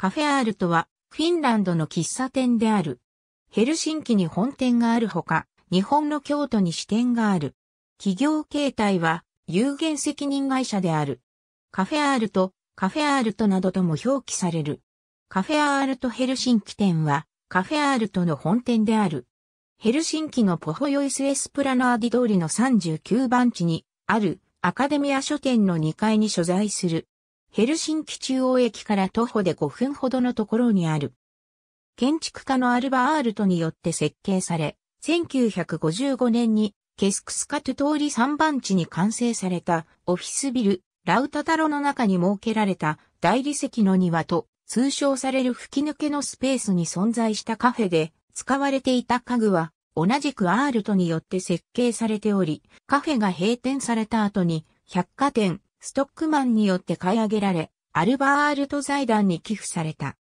カフェアールとは、フィンランドの喫茶店である。ヘルシンキに本店があるほか、日本の京都に支店がある。企業形態は、有限責任会社である。カフェアールと、カフェアールとなどとも表記される。カフェアールとヘルシンキ店は、カフェアールとの本店である。ヘルシンキのポホヨイスエスプラナーディ通りの39番地にあるアカデミア書店の2階に所在するヘルシンキ中央駅から徒歩で5分ほどのところにある。建築家のアルバアールトによって設計され、1955年にケスクスカト通り3番地に完成されたオフィスビル、ラウタタロの中に設けられた大理石の庭と通称される吹き抜けのスペースに存在したカフェで使われていた家具は同じくアールトによって設計されており、カフェが閉店された後に百貨店、ストックマンによって買い上げられ、アルバールト財団に寄付された。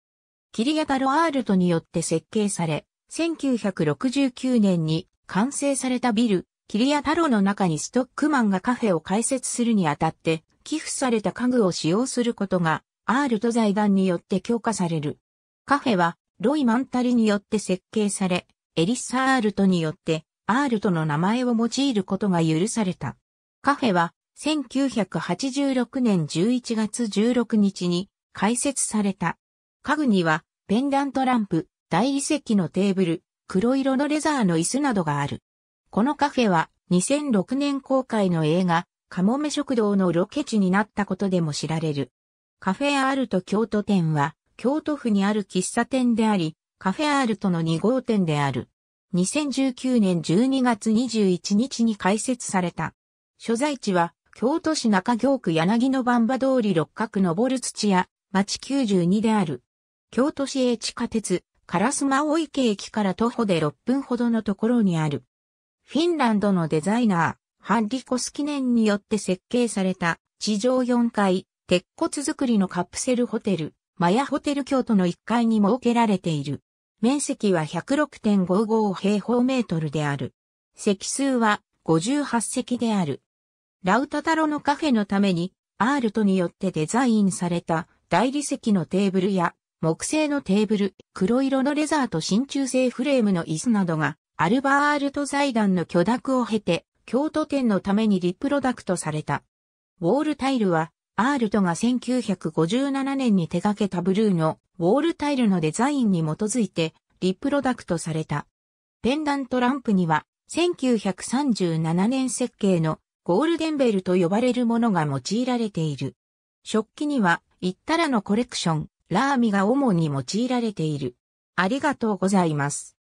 キリアタロアールトによって設計され、1969年に完成されたビル、キリアタロの中にストックマンがカフェを開設するにあたって、寄付された家具を使用することが、アールト財団によって強化される。カフェは、ロイ・マンタリによって設計され、エリッサ・アールトによって、アールトの名前を用いることが許された。カフェは、1986年11月16日に開設された。家具には、ペンダントランプ、大理石のテーブル、黒色のレザーの椅子などがある。このカフェは、2006年公開の映画、カモメ食堂のロケ地になったことでも知られる。カフェアールト京都店は、京都府にある喫茶店であり、カフェアールトの2号店である。2019年12月21日に開設された。所在地は京都市中京区柳の番場通り六角上る土屋、町92である。京都市営地下鉄、烏丸大池駅から徒歩で6分ほどのところにある。フィンランドのデザイナー、ハンリコス記念によって設計された地上4階、鉄骨造りのカプセルホテル、マヤホテル京都の1階に設けられている。面積は106.55平方メートルである。席数は58席である。ラウタタロのカフェのために、アールトによってデザインされた大理石のテーブルや木製のテーブル、黒色のレザーと真鍮製フレームの椅子などが、アルバールト財団の許諾を経て、京都店のためにリプロダクトされた。ウォールタイルは、アールトが1957年に手掛けたブルーのウォールタイルのデザインに基づいてリプロダクトされた。ペンダントランプには1937年設計のゴールデンベルと呼ばれるものが用いられている。食器には、イッタラのコレクション、ラーミが主に用いられている。ありがとうございます。